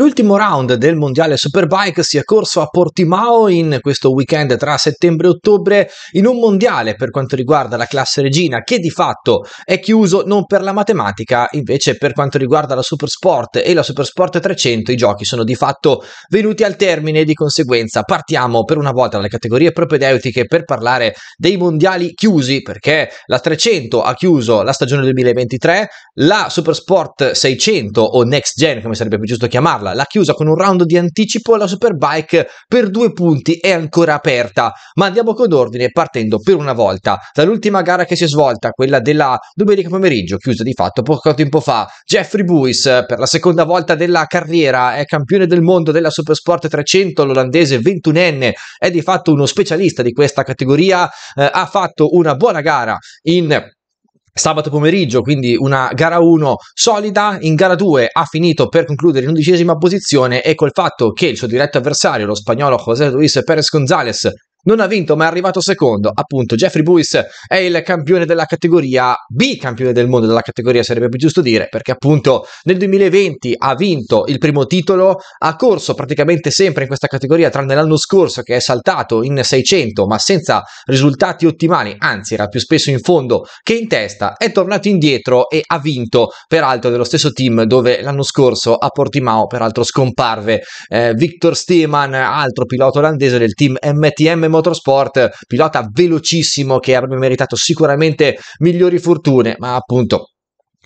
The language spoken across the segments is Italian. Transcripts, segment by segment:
L'ultimo round del mondiale Superbike si è corso a Portimao in questo weekend tra settembre e ottobre in un mondiale per quanto riguarda la classe regina che di fatto è chiuso non per la matematica, invece per quanto riguarda la Supersport e la Supersport 300 i giochi sono di fatto venuti al termine e di conseguenza partiamo per una volta dalle categorie propedeutiche per parlare dei mondiali chiusi perché la 300 ha chiuso la stagione 2023, la Supersport 600 o Next Gen come sarebbe più giusto chiamarla Imola l'ha chiusa con un round di anticipo, la Superbike per due punti è ancora aperta, ma andiamo con ordine partendo per una volta dall'ultima gara che si è svolta, quella della domenica pomeriggio, chiusa di fatto poco tempo fa. Jeffrey Buis per la seconda volta della carriera è campione del mondo della Supersport 300, l'olandese 21enne è di fatto uno specialista di questa categoria, eh, ha fatto una buona gara in sabato pomeriggio, quindi una gara 1 solida, in gara 2 ha finito per concludere in undicesima posizione e col fatto che il suo diretto avversario, lo spagnolo José Luis Pérez González, non ha vinto ma è arrivato secondo, appunto Jeffrey Buis è il campione della categoria B, campione del mondo della categoria sarebbe più giusto dire, perché appunto nel 2020 ha vinto il primo titolo, ha corso praticamente sempre in questa categoria tranne l'anno scorso che è saltato in 600 ma senza risultati ottimali, anzi era più spesso in fondo che in testa, è tornato indietro e ha vinto peraltro dello stesso team dove l'anno scorso a Portimao peraltro scomparve eh, Victor Steeman, altro pilota olandese del team MTM Motorsport, pilota velocissimo che avrebbe meritato sicuramente migliori fortune, ma appunto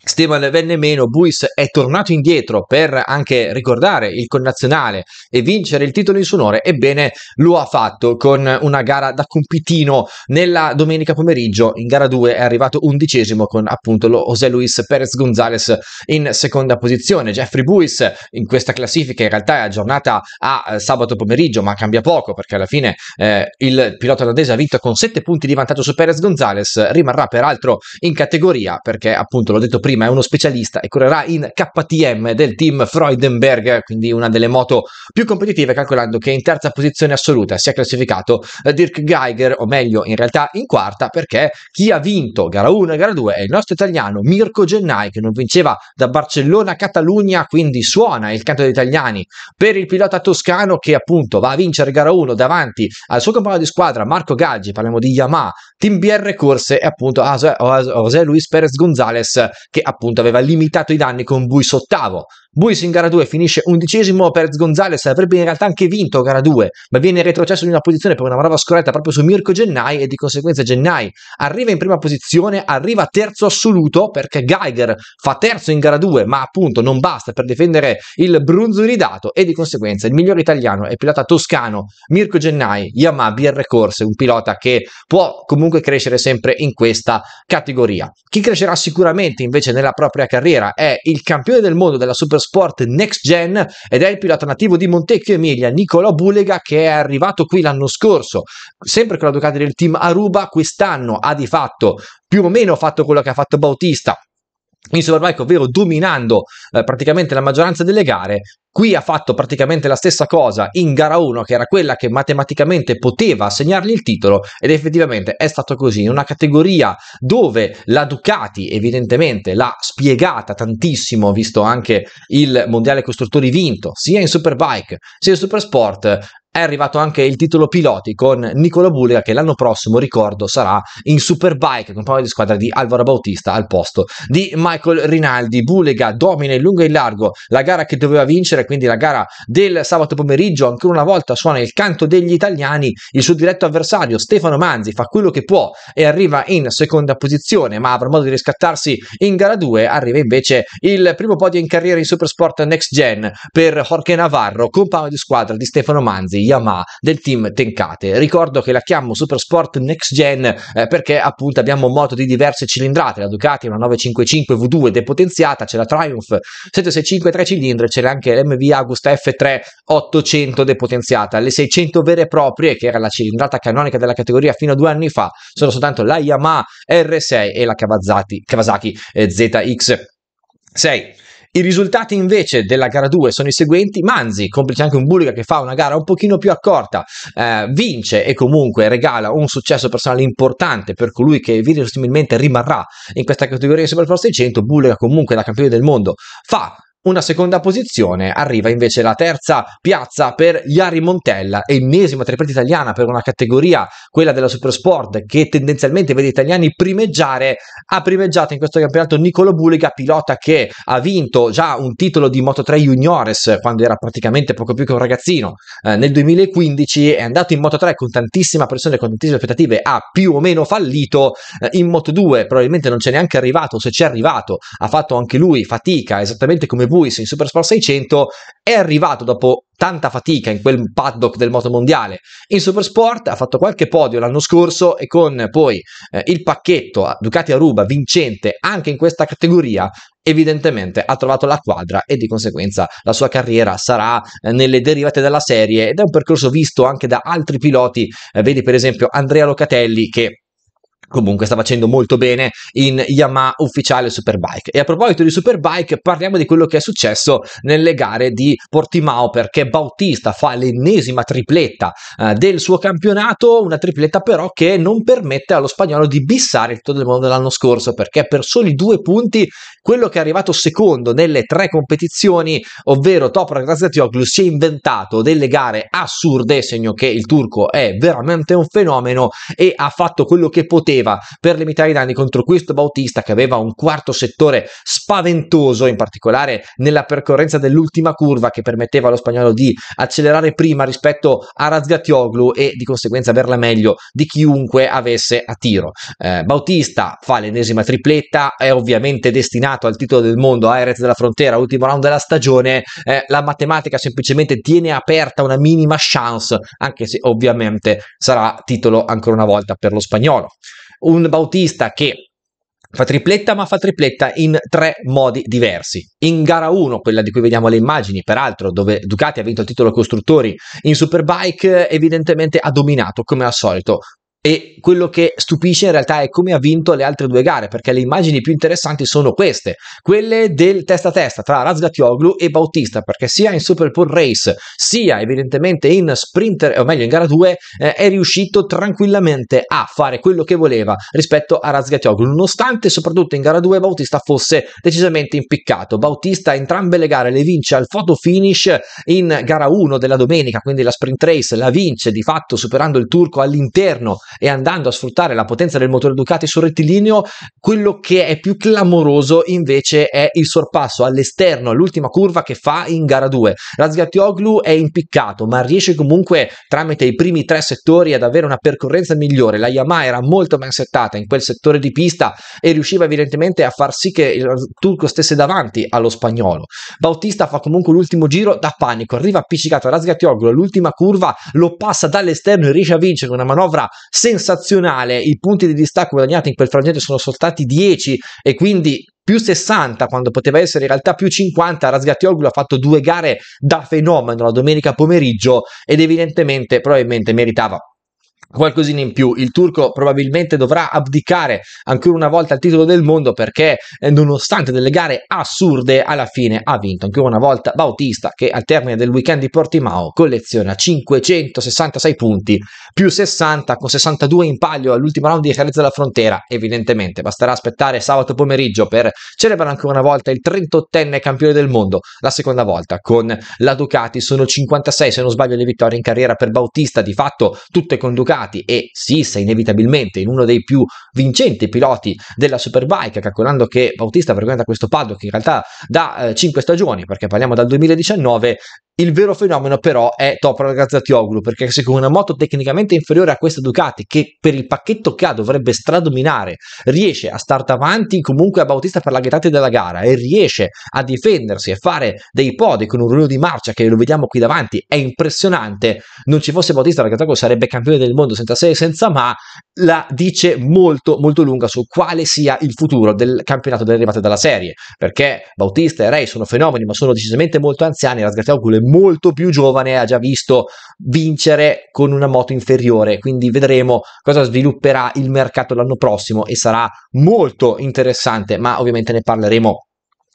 Stevan venne meno, Buis è tornato indietro per anche ricordare il connazionale e vincere il titolo in suo onore, ebbene lo ha fatto con una gara da compitino nella domenica pomeriggio, in gara 2 è arrivato undicesimo con appunto lo José Luis Perez Gonzalez in seconda posizione, Jeffrey Buis in questa classifica in realtà è aggiornata a eh, sabato pomeriggio ma cambia poco perché alla fine eh, il pilota olandese ha vinto con 7 punti di vantaggio su Perez Gonzalez, rimarrà peraltro in categoria perché appunto l'ho detto prima prima è uno specialista e correrà in KTM del team Freudenberg, quindi una delle moto più competitive, calcolando che in terza posizione assoluta si è classificato eh, Dirk Geiger, o meglio in realtà in quarta, perché chi ha vinto gara 1 e gara 2 è il nostro italiano Mirko Gennai, che non vinceva da Barcellona a Catalogna, quindi suona il canto degli italiani per il pilota toscano che appunto va a vincere gara 1 davanti al suo compagno di squadra Marco Gaggi, parliamo di Yamaha, Team BR Corse e appunto José Luis Perez Gonzalez che appunto aveva limitato i danni con Bui Sottavo, Buis in gara 2 finisce undicesimo, Perez Gonzalez avrebbe in realtà anche vinto gara 2, ma viene retrocesso di una posizione per una manovra scorretta proprio su Mirko Gennai e di conseguenza Gennai arriva in prima posizione, arriva terzo assoluto perché Geiger fa terzo in gara 2, ma appunto non basta per difendere il bronzo ridato e di conseguenza il migliore italiano e pilota toscano Mirko Gennai, Yamaha BR Corse, un pilota che può comunque crescere sempre in questa categoria. Chi crescerà sicuramente invece nella propria carriera è il campione del mondo della Super Sport Next Gen ed è il pilota nativo di Montecchio Emilia, Nicolò Bulega, che è arrivato qui l'anno scorso, sempre con la Ducati del team Aruba, quest'anno ha di fatto più o meno fatto quello che ha fatto Bautista, in Superbike, ovvero ecco, dominando eh, praticamente la maggioranza delle gare. Qui ha fatto praticamente la stessa cosa in gara 1, che era quella che matematicamente poteva assegnargli il titolo, ed effettivamente è stato così. In una categoria dove la Ducati, evidentemente, l'ha spiegata tantissimo, visto anche il mondiale costruttori vinto, sia in Superbike sia in Supersport, è arrivato anche il titolo piloti con Nicola Bulga che l'anno prossimo, ricordo, sarà in Superbike, compagno di squadra di Alvaro Bautista al posto di Michael Rinaldi. Bulega domina in lungo e in largo la gara che doveva vincere, quindi la gara del sabato pomeriggio. Ancora una volta suona il canto degli italiani, il suo diretto avversario Stefano Manzi fa quello che può e arriva in seconda posizione, ma avrà modo di riscattarsi in gara 2. Arriva invece il primo podio in carriera in Supersport Next Gen per Jorge Navarro, compagno di squadra di Stefano Manzi Yamaha del team Tencate. Ricordo che la chiamo Supersport Next Gen eh, perché appunto abbiamo moto di diverse cilindrate, la Ducati è una 955 V2 depotenziata, c'è la Triumph 765 3 cilindri, c'è anche l'MV Agusta F3 800 depotenziata. Le 600 vere e proprie, che era la cilindrata canonica della categoria fino a due anni fa, sono soltanto la Yamaha R6 e la Kawasaki, eh, ZX6. I risultati invece della gara 2 sono i seguenti, Manzi, complice anche un Bulga che fa una gara un pochino più accorta, eh, vince e comunque regala un successo personale importante per colui che verosimilmente rimarrà in questa categoria di Supercross 600, Bulga comunque da campione del mondo fa una seconda posizione, arriva invece la terza piazza per Iari Montella, ennesima tripletta italiana per una categoria, quella della Supersport, che tendenzialmente vede italiani primeggiare. Ha primeggiato in questo campionato Nicolo Bulega, pilota che ha vinto già un titolo di Moto3 Juniores quando era praticamente poco più che un ragazzino. Eh, nel 2015 è andato in Moto3 con tantissima pressione, con tantissime aspettative, ha più o meno fallito. Eh, in Moto2 probabilmente non c'è neanche arrivato, se c'è arrivato ha fatto anche lui fatica, esattamente come Buis in Supersport 600, è arrivato dopo tanta fatica in quel paddock del moto mondiale in Supersport, ha fatto qualche podio l'anno scorso e con poi eh, il pacchetto a Ducati Aruba vincente anche in questa categoria, evidentemente ha trovato la quadra e di conseguenza la sua carriera sarà eh, nelle derivate della serie ed è un percorso visto anche da altri piloti, eh, vedi per esempio Andrea Locatelli che comunque sta facendo molto bene in Yamaha ufficiale Superbike. E a proposito di Superbike, parliamo di quello che è successo nelle gare di Portimao perché Bautista fa l'ennesima tripletta eh, del suo campionato, una tripletta però che non permette allo spagnolo di bissare il tutto del mondo dell'anno scorso perché per soli due punti quello che è arrivato secondo nelle tre competizioni, ovvero Topra Graziatioglu, si è inventato delle gare assurde, segno che il turco è veramente un fenomeno e ha fatto quello che poteva faceva per limitare i danni contro questo Bautista che aveva un quarto settore spaventoso, in particolare nella percorrenza dell'ultima curva che permetteva allo spagnolo di accelerare prima rispetto a Razgatioglu e di conseguenza averla meglio di chiunque avesse a tiro. Eh, Bautista fa l'ennesima tripletta, è ovviamente destinato al titolo del mondo a Erez della Frontera, ultimo round della stagione, eh, la matematica semplicemente tiene aperta una minima chance, anche se ovviamente sarà titolo ancora una volta per lo spagnolo un Bautista che fa tripletta ma fa tripletta in tre modi diversi. In gara 1, quella di cui vediamo le immagini, peraltro dove Ducati ha vinto il titolo costruttori in Superbike, evidentemente ha dominato come al solito e quello che stupisce in realtà è come ha vinto le altre due gare, perché le immagini più interessanti sono queste, quelle del testa a testa tra Razgatioglu e Bautista, perché sia in Super Bowl Race, sia evidentemente in Sprinter, o meglio in gara 2, eh, è riuscito tranquillamente a fare quello che voleva rispetto a Razgatioglu, nonostante soprattutto in gara 2 Bautista fosse decisamente impiccato. Bautista entrambe le gare le vince al photo finish in gara 1 della domenica, quindi la Sprint Race la vince di fatto superando il turco all'interno e andando a sfruttare la potenza del motore Ducati sul rettilineo, quello che è più clamoroso invece è il sorpasso all'esterno, all'ultima curva che fa in gara 2. Razgatioglu è impiccato, ma riesce comunque tramite i primi tre settori ad avere una percorrenza migliore. La Yamaha era molto ben settata in quel settore di pista e riusciva evidentemente a far sì che il turco stesse davanti allo spagnolo. Bautista fa comunque l'ultimo giro da panico, arriva appiccicato a Razgatioglu all'ultima curva, lo passa dall'esterno e riesce a vincere una manovra sensazionale, i punti di distacco guadagnati in quel frangente sono soltanto 10 e quindi più 60 quando poteva essere in realtà più 50, Rasgatioglu ha fatto due gare da fenomeno la domenica pomeriggio ed evidentemente probabilmente meritava qualcosina in più. Il turco probabilmente dovrà abdicare ancora una volta al titolo del mondo perché eh, nonostante delle gare assurde alla fine ha vinto ancora una volta Bautista che al termine del weekend di Portimao colleziona 566 punti più 60 con 62 in palio all'ultimo round di Jerez della Frontera. Evidentemente basterà aspettare sabato pomeriggio per celebrare ancora una volta il 38enne campione del mondo, la seconda volta con la Ducati sono 56 se non sbaglio le vittorie in carriera per Bautista, di fatto tutte con Ducati risultati e Sissa inevitabilmente in uno dei più vincenti piloti della Superbike, calcolando che Bautista frequenta questo paddock in realtà da eh, 5 stagioni, perché parliamo dal 2019, il vero fenomeno però è Toprak Gazzatiglu perché se con una moto tecnicamente inferiore a questa Ducati che per il pacchetto che ha dovrebbe stradominare riesce a star davanti comunque a Bautista per la ghettate della gara e riesce a difendersi e fare dei podi con un rullino di marcia che lo vediamo qui davanti è impressionante non ci fosse Bautista Gazzatiglu sarebbe campione del mondo senza se e senza ma la dice molto molto lunga su quale sia il futuro del campionato delle arrivate della serie perché Bautista e Ray sono fenomeni ma sono decisamente molto anziani Gazzatiglu è molto più giovane ha già visto vincere con una moto inferiore, quindi vedremo cosa svilupperà il mercato l'anno prossimo e sarà molto interessante, ma ovviamente ne parleremo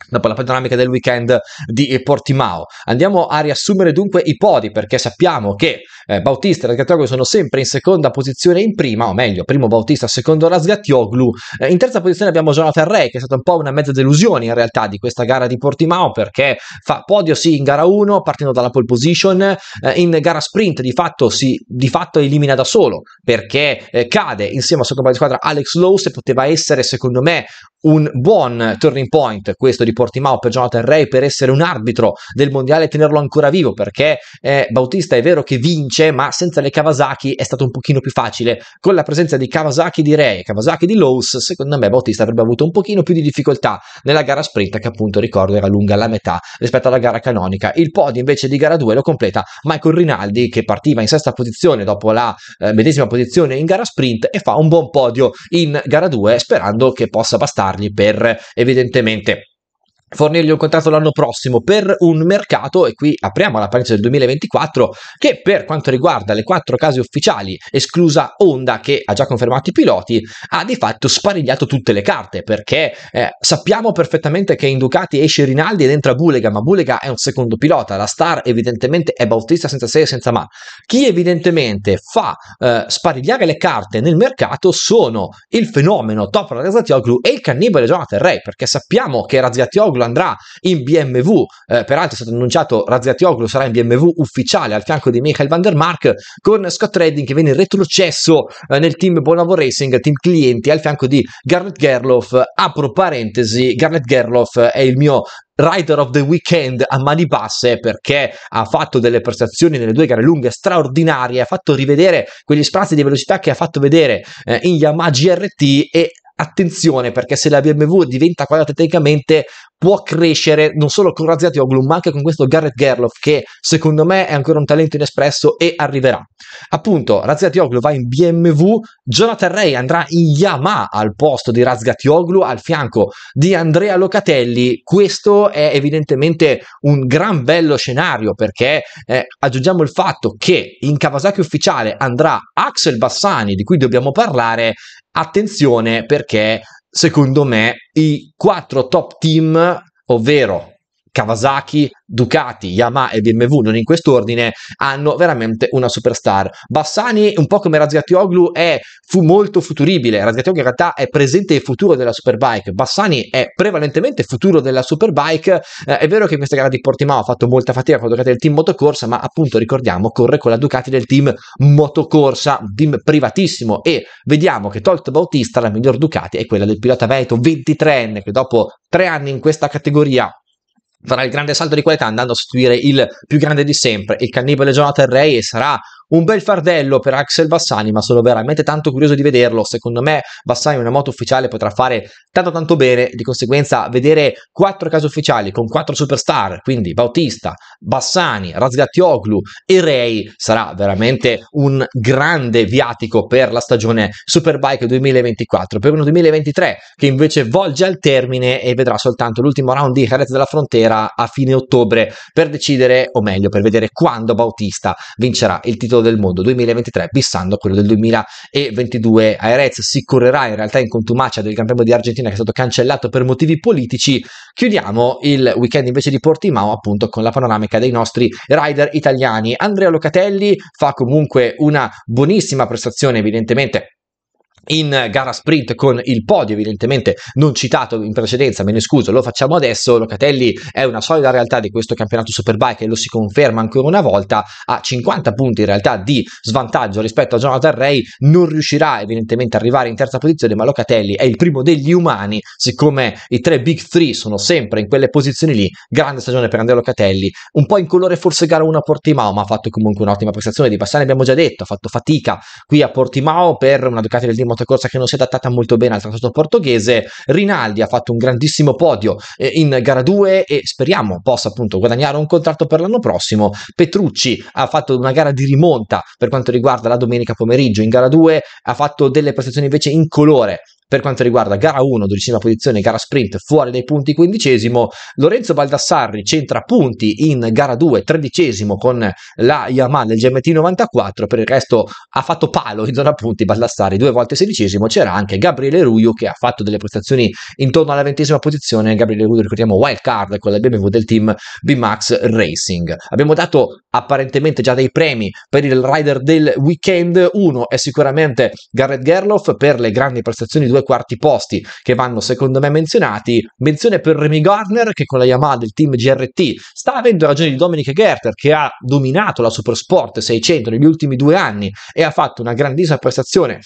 dopo la panoramica del weekend di Portimao. Andiamo a riassumere dunque i podi perché sappiamo che eh, Bautista e Rasgattioglu sono sempre in seconda posizione in prima, o meglio, primo Bautista, secondo Rasgattioglu. Eh, in terza posizione abbiamo Jonathan Ray, che è stata un po' una mezza delusione in realtà di questa gara di Portimao, perché fa podio sì in gara 1, partendo dalla pole position, eh, in gara sprint di fatto si di fatto elimina da solo, perché eh, cade insieme al suo compagno di squadra Alex Lowe, se poteva essere secondo me un buon turning point questo di Portimao per Jonathan Ray per essere un arbitro del mondiale e tenerlo ancora vivo perché eh, Bautista è vero che vince vice, ma senza le Kawasaki è stato un pochino più facile. Con la presenza di Kawasaki di Ray e Kawasaki di Lowe's, secondo me Bautista avrebbe avuto un pochino più di difficoltà nella gara sprint, che appunto ricordo era lunga la metà rispetto alla gara canonica. Il podio invece di gara 2 lo completa Michael Rinaldi, che partiva in sesta posizione dopo la eh, medesima posizione in gara sprint e fa un buon podio in gara 2, sperando che possa bastargli per evidentemente fornirgli un contratto l'anno prossimo per un mercato, e qui apriamo la parentesi del 2024, che per quanto riguarda le quattro case ufficiali, esclusa Honda che ha già confermato i piloti, ha di fatto sparigliato tutte le carte, perché eh, sappiamo perfettamente che in Ducati esce Rinaldi ed entra Bulega, ma Bulega è un secondo pilota, la star evidentemente è Bautista senza se e senza ma. Chi evidentemente fa eh, sparigliare le carte nel mercato sono il fenomeno Top Razzatioglu e il cannibale Jonathan Ray, perché sappiamo che Razzatioglu Razzioglu andrà in BMW, eh, peraltro è stato annunciato Razziati Razzioglu sarà in BMW ufficiale al fianco di Michael Van der Mark con Scott Redding che viene retrocesso eh, nel team Bonavo Racing, team clienti al fianco di Garnet Gerloff, apro parentesi, Garnet Gerloff è il mio Rider of the Weekend a mani basse perché ha fatto delle prestazioni nelle due gare lunghe straordinarie, ha fatto rivedere quegli spazi di velocità che ha fatto vedere eh, in Yamaha GRT e attenzione perché se la BMW diventa quadrata tecnicamente può crescere non solo con Raziatioglu ma anche con questo Garrett Gerloff che secondo me è ancora un talento inespresso e arriverà appunto Raziatioglu va in BMW Jonathan Ray andrà in Yamaha al posto di Raziatioglu al fianco di Andrea Locatelli questo è evidentemente un gran bello scenario perché eh, aggiungiamo il fatto che in Kawasaki ufficiale andrà Axel Bassani di cui dobbiamo parlare Attenzione perché secondo me i quattro top team, ovvero Kawasaki, Ducati, Yamaha e BMW, non in quest'ordine, hanno veramente una superstar. Bassani, un po' come Razziatioglu, è, fu molto futuribile. Razziatioglu in realtà è presente e futuro della Superbike. Bassani è prevalentemente futuro della Superbike. Eh, è vero che in questa gara di Portimao ha fatto molta fatica con la Ducati del team motocorsa, ma appunto ricordiamo corre con la Ducati del team motocorsa, team privatissimo. E vediamo che tolto Bautista, la miglior Ducati è quella del pilota Veto, 23enne, che dopo tre anni in questa categoria farà il grande salto di qualità andando a sostituire il più grande di sempre, il cannibale Jonathan Ray, e sarà un bel fardello per Axel Vassani, ma sono veramente tanto curioso di vederlo. Secondo me Bassani una moto ufficiale potrà fare tanto tanto bene, di conseguenza vedere quattro case ufficiali con quattro superstar, quindi Bautista, Bassani, Razgattioglu e Rey sarà veramente un grande viatico per la stagione Superbike 2024, per uno 2023 che invece volge al termine e vedrà soltanto l'ultimo round di Jerez della Frontera a fine ottobre per decidere, o meglio per vedere quando Bautista vincerà il titolo del mondo 2023, bissando quello del 2022 Aerez Si correrà in realtà in contumacia del campionato di Argentina che è stato cancellato per motivi politici. Chiudiamo il weekend invece di Portimao appunto con la panoramica dei nostri rider italiani. Andrea Locatelli fa comunque una buonissima prestazione evidentemente in gara sprint con il podio, evidentemente non citato in precedenza, me ne scuso, lo facciamo adesso. Locatelli è una solida realtà di questo campionato Superbike e lo si conferma ancora una volta a 50 punti in realtà di svantaggio rispetto a Jonathan Ray, non riuscirà evidentemente ad arrivare in terza posizione, ma Locatelli è il primo degli umani, siccome i tre big three sono sempre in quelle posizioni lì, grande stagione per Andrea Locatelli, un po' in colore forse gara 1 a Portimao, ma ha fatto comunque un'ottima prestazione, di Bassani abbiamo già detto, ha fatto fatica qui a Portimao per una Ducati del Dimo un'altra corsa che non si è adattata molto bene al trattato portoghese. Rinaldi ha fatto un grandissimo podio eh, in gara 2 e speriamo possa appunto guadagnare un contratto per l'anno prossimo. Petrucci ha fatto una gara di rimonta per quanto riguarda la domenica pomeriggio in gara 2, ha fatto delle prestazioni invece in colore per quanto riguarda gara 1, dodicesima posizione, gara sprint fuori dai punti quindicesimo, Lorenzo Baldassarri centra punti in gara 2, tredicesimo con la Yamaha del GMT 94, per il resto ha fatto palo in zona punti Baldassarri due volte sedicesimo, c'era anche Gabriele Ruio che ha fatto delle prestazioni intorno alla ventesima posizione, Gabriele Ruio ricordiamo wild card con la BMW del team BMAX Racing. Abbiamo dato apparentemente già dei premi per il rider del weekend, uno è sicuramente Garrett Gerloff per le grandi prestazioni 2 due quarti posti che vanno secondo me menzionati. Menzione per Remy Gardner che con la Yamaha del team GRT sta avendo ragione di Dominic Gerter che ha dominato la Supersport 600 negli ultimi due anni e ha fatto una grandissima prestazione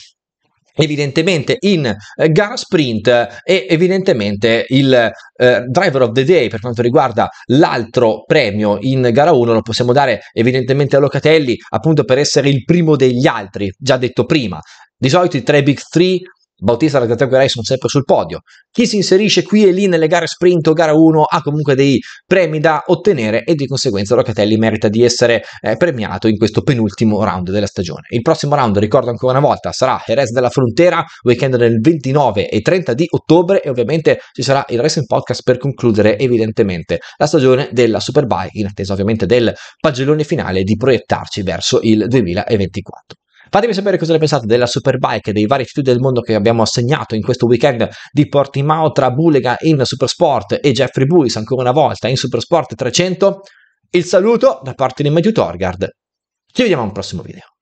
evidentemente in eh, gara sprint e evidentemente il eh, driver of the day per quanto riguarda l'altro premio in gara 1 lo possiamo dare evidentemente a Locatelli appunto per essere il primo degli altri già detto prima di solito i tre big three Bautista e Alexander Guerrai sono sempre sul podio. Chi si inserisce qui e lì nelle gare sprint o gara 1 ha comunque dei premi da ottenere e di conseguenza Locatelli merita di essere eh, premiato in questo penultimo round della stagione. Il prossimo round, ricordo ancora una volta, sarà Jerez della Frontera, weekend del 29 e 30 di ottobre e ovviamente ci sarà il Racing Podcast per concludere evidentemente la stagione della Superbike in attesa ovviamente del pagellone finale di proiettarci verso il 2024. Fatemi sapere cosa ne pensate della Superbike e dei vari studi del mondo che abbiamo assegnato in questo weekend di Portimao tra Bulega in Supersport e Jeffrey Buis ancora una volta in Supersport 300. Il saluto da parte di Matthew Torgard. Ci vediamo al prossimo video.